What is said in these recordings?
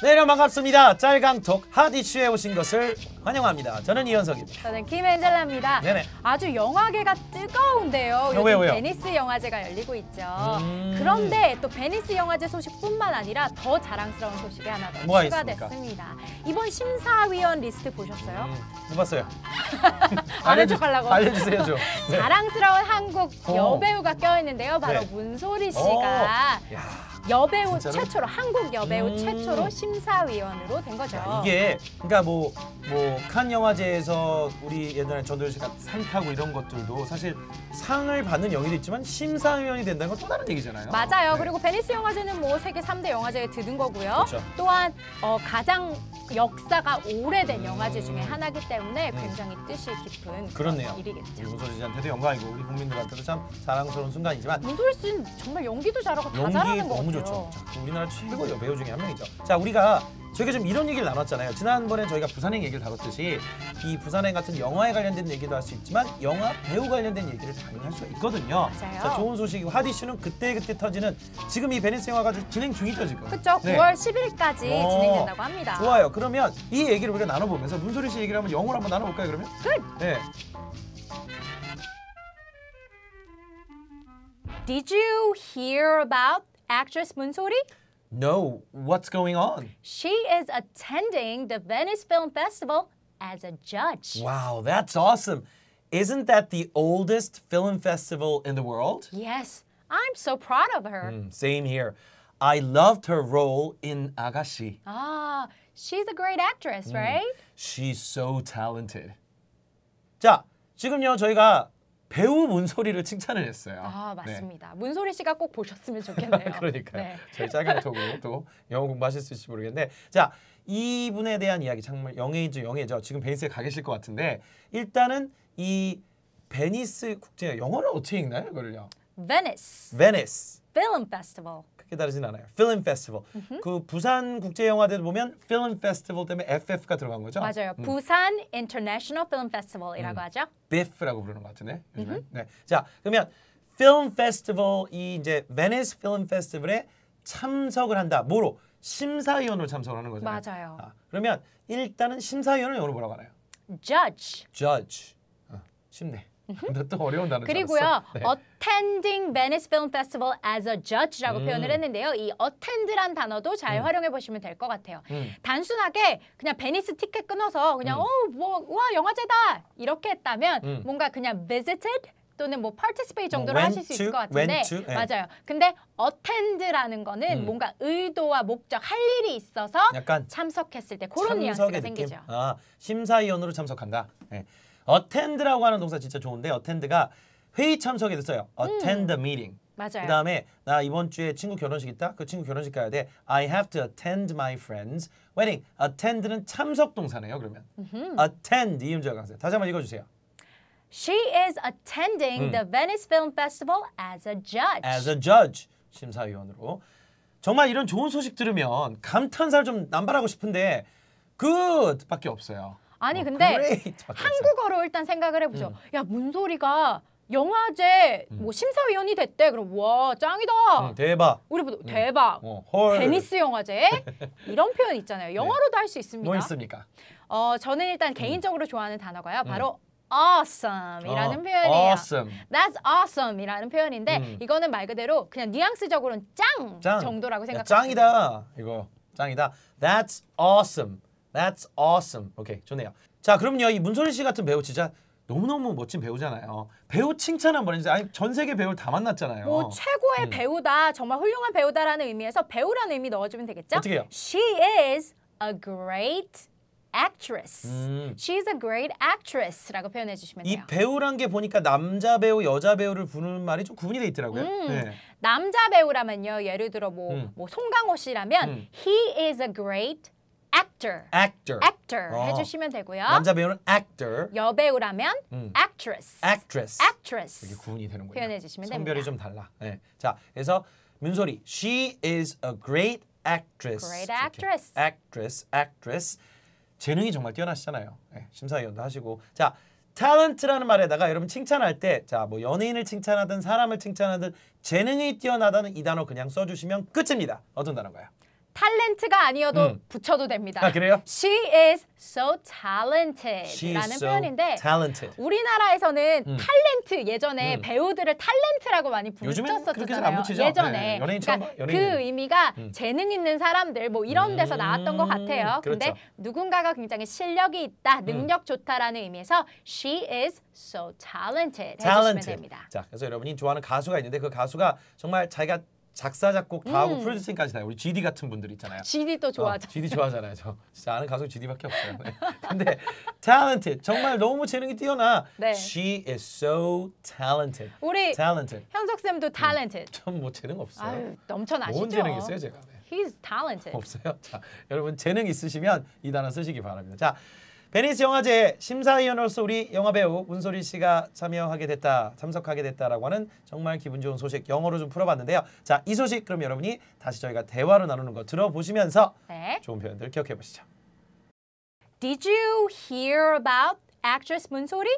네, 여러분 반갑습니다. 짤강톡 핫 이슈에 오신 것을 환영합니다. 저는 이현석입니다. 저는 김엔젤라입니다. 네네. 아주 영화계가 뜨거운데요. 어, 요즘 왜요, 왜요? 베니스 영화제가 열리고 있죠. 음... 그런데 또 베니스 영화제 소식뿐만 아니라 더 자랑스러운 소식이 하나 더 추가됐습니다. 이번 심사위원 리스트 보셨어요? 음, 못 봤어요. 안 해줘가려고. 알려주세요, 좀. 네. 자랑스러운 한국 어. 여배우가 껴있는데요. 바로 네. 문소리 씨가. 어. 여배우 진짜로? 최초로 한국 여배우 음 최초로 심사위원으로 된 거죠. 야, 이게 그러니까 뭐 뭐 칸 영화제에서 우리 옛날에 전도연 씨가 상 타고 이런 것들도 사실 상을 받는 영예도 있지만 심사위원이 된다는 건 또 다른 얘기잖아요. 맞아요. 네. 그리고 베니스 영화제는 뭐 세계 삼 대 영화제에 드는 거고요. 그렇죠. 또한 어, 가장 역사가 오래된 음... 영화제 중에 음. 하나이기 때문에 네. 굉장히 뜻이 깊은 그렇네요. 일이겠죠. 문소리 씨한테도 영광이고 우리 국민들한테도 참 자랑스러운 순간이지만 문소리 씨는 정말 연기도 잘하고 다 잘하는 거 같아요. 그렇죠. 그렇죠. 음. 우리나라 최고 여배우 중에 한 명이죠. 자, 우리가 저희가 좀 이런 얘기를 나눴잖아요. 지난번에 저희가 부산행 얘기를 다뤘듯이 이 부산행 같은 영화에 관련된 얘기도 할 수 있지만 영화 배우 관련된 얘기를 당연히 할 수가 있거든요. 맞아요. 자, 좋은 소식, 이 화디 씨는 그때그때 터지는 지금 이 베네스 영화가 진행 중이죠, 지금? 그렇죠. 네. 9월 10일까지 어, 진행된다고 합니다. 좋아요. 그러면 이 얘기를 우리가 나눠보면서 문소리 씨 얘기를 한번 영어로 한번 나눠볼까요, 그러면? 끝! 네. Did you hear about actress Munsori? No, what's going on? She is attending the Venice Film Festival as a judge. Wow, that's awesome. Isn't that the oldest film festival in the world? Yes, I'm so proud of her. Mm, same here. I loved her role in Agashi. Ah, she's a great actress, mm, right? She's so talented. 자, 지금요 저희가 배우 문소리를 칭찬을 했어요. 아 네. 맞습니다. 네. 문소리 씨가 꼭 보셨으면 좋겠네요. 그러니까요. 네. 저희 짝용톡으로 또 영어 공부하실 수 있을지 모르겠는데 자 이분에 대한 이야기 정말 영예인지 영예죠. 지금 베니스에 가 계실 것 같은데 일단은 이 베니스 국제 영어는 어떻게 읽나요? 그걸요. Venice. Venice. 깨달으진 않아요. Film f e 그 부산 국제 영화제 보면 Film f e 때문에 FF가 들어간 거죠. 맞아요. 음. 부산 i n t e r n a t i o n 이라고 하죠. BIF라고 부르는 것 같은데. 네. 자, 그러면 Film f e 이 이제 Venice f i l 에 참석을 한다. 뭐로? 심사위원으로 참석을 하는 거잖아요. 맞아요. 아, 그러면 일단은 심사위원을 영어로 뭐라고 하나요? Judge. Judge. 어, 쉽네. 또 어려운 단어 그리고요. 네. attending Venice Film Festival as a judge라고 음. 표현을 했는데요. 이 attend란 단어도 잘 음. 활용해 보시면 될 것 같아요. 음. 단순하게 그냥 베니스 티켓 끊어서 그냥 음. 어뭐와 영화제다 이렇게 했다면 음. 뭔가 그냥 visited 또는 뭐 participate 정도로 뭐, 하실 수 to, 있을 것 같은데 to, 네. 맞아요. 근데 attend라는 거는 음. 뭔가 의도와 목적 할 일이 있어서 약간 참석했을 때 그런 뉘앙스가 느낌? 생기죠. 아, 심사위원으로 참석한다. 네. attend라고 하는 동사 진짜 좋은데 attend가 회의 참석에도 써요. attend the meeting. 맞아요. 그다음에 나 이번 주에 친구 결혼식 있다. 그 친구 결혼식 가야 돼. I have to attend my friend's wedding. attend는 참석 동사네요. 그러면 attend 이음절 강세. 다시 한 번 읽어주세요. She is attending the Venice Film Festival as a judge. as a judge 심사위원으로. 정말 이런 좋은 소식 들으면 감탄사를 좀 남발하고 싶은데 good밖에 없어요. 아니 어, 근데 그렇죠. 한국어로 일단 생각을 해보죠. 음. 야 문소리가 영화제 음. 뭐 심사위원이 됐대. 그럼 와 짱이다. 음, 대박. 우리 보다 음. 대박. 어, 헐. 베니스 영화제 이런 표현 있잖아요. 네. 영어로도 네. 할수 있습니다. 뭐 있습니까? 어 저는 일단 음. 개인적으로 좋아하는 단어가요. 바로 awesome이라는 어, 아, 표현이에요. awesome. That's awesome이라는 표현인데 음. 이거는 말 그대로 그냥 뉘앙스적으로는 짱, 짱. 정도라고 생각합니다. 짱이다. 이거 짱이다. That's awesome. That's awesome. 오케이, 좋네요. 자, 그럼요. 이 문소리 씨 같은 배우 진짜 너무너무 멋진 배우잖아요. 배우 칭찬 한번 해주세요. 아니, 전 세계 배우를 다 만났잖아요. 뭐, 최고의 음. 배우다, 정말 훌륭한 배우다라는 의미에서 배우라는 의미 넣어주면 되겠죠? 어떻게 해요? She is a great actress. 음. She's a great actress라고 표현해 주시면 돼요. 이 배우란 게 보니까 남자 배우, 여자 배우를 부르는 말이 좀 구분이 돼 있더라고요. 음. 네. 남자 배우라면요. 예를 들어 뭐, 음. 뭐 송강호 씨라면 음. he is a great actor. actor. actor 어. 해주시면 되고요. 남자 배우는 actor. 여배우라면 음. actress. actress. actress. 이렇게 구분이 되는 거예요. 표현해 주시면 됩니다. 성별이 좀 달라. 네. 자, 그래서 문소리 she is a great actress. great actress. 이렇게. actress, actress. 재능이 정말 뛰어나시잖아요. 네. 심사위원도 하시고. 자, talent라는 말에다가 여러분 칭찬할 때 자, 뭐 연예인을 칭찬하든 사람을 칭찬하든 재능이 뛰어나다는 이 단어 그냥 써 주시면 끝입니다. 어떤 단어가요 탤런트가 아니어도 음. 붙여도 됩니다. 아, 그래요? She is so talented라는 s o 표현인데 talented. 우리나라에서는 음. 탤런트 예전에 음. 배우들을 탤런트라고 많이 붙였었잖아요. 예전에 네, 연예인처럼, 그러니까 그 의미가 음. 재능 있는 사람들 뭐 이런 데서 음, 나왔던 것 같아요. 그 그렇죠. 누군가가 굉장히 실력이 있다, 음. 능력 좋다라는 의미에서 she is so talented, talented. 됩니다. 자, 그래서 여러분이 좋아하는 가수가 있는데 그 가수가 정말 자기가 작사 작곡 다 하고 음. 프로듀싱까지 다 해요. 우리 GD 같은 분들 있잖아요. GD 또 좋아하죠. 어, GD 좋아하잖아요. 저 진짜 아는 가수 GD밖에 없어요. 네. 근데 talented 정말 너무 재능이 뛰어나. 네. She is so talented. 우리 talented. 현석 쌤도 음. talented. 음, 전뭐 재능 없어요. 아유, 넘쳐나시죠. 뭔 재능 있어요 제가. 네. He's talented. 없어요. 자 여러분 재능 있으시면 이 단어 쓰시기 바랍니다. 자. 베니스 영화제 심사위원으로서 우리 영화배우 문소리 씨가 참여하게 됐다, 참석하게 됐다라고 하는 정말 기분 좋은 소식 영어로 좀 풀어봤는데요. 자, 이 소식 그럼 여러분이 다시 저희가 대화로 나누는 거 들어보시면서 네. 좋은 표현들 기억해 보시죠. Did you hear about actress 문소리?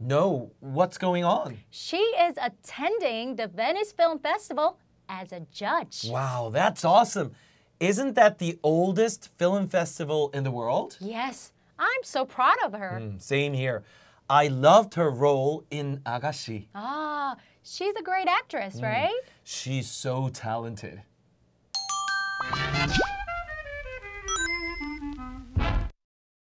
No, what's going on? She is attending the Venice Film Festival as a judge. Wow, that's awesome. Isn't that the oldest film festival in the world? Yes. I'm so proud of her. Mm, same here. I loved her role in Agashi. Ah, she's a great actress, mm. right? She's so talented.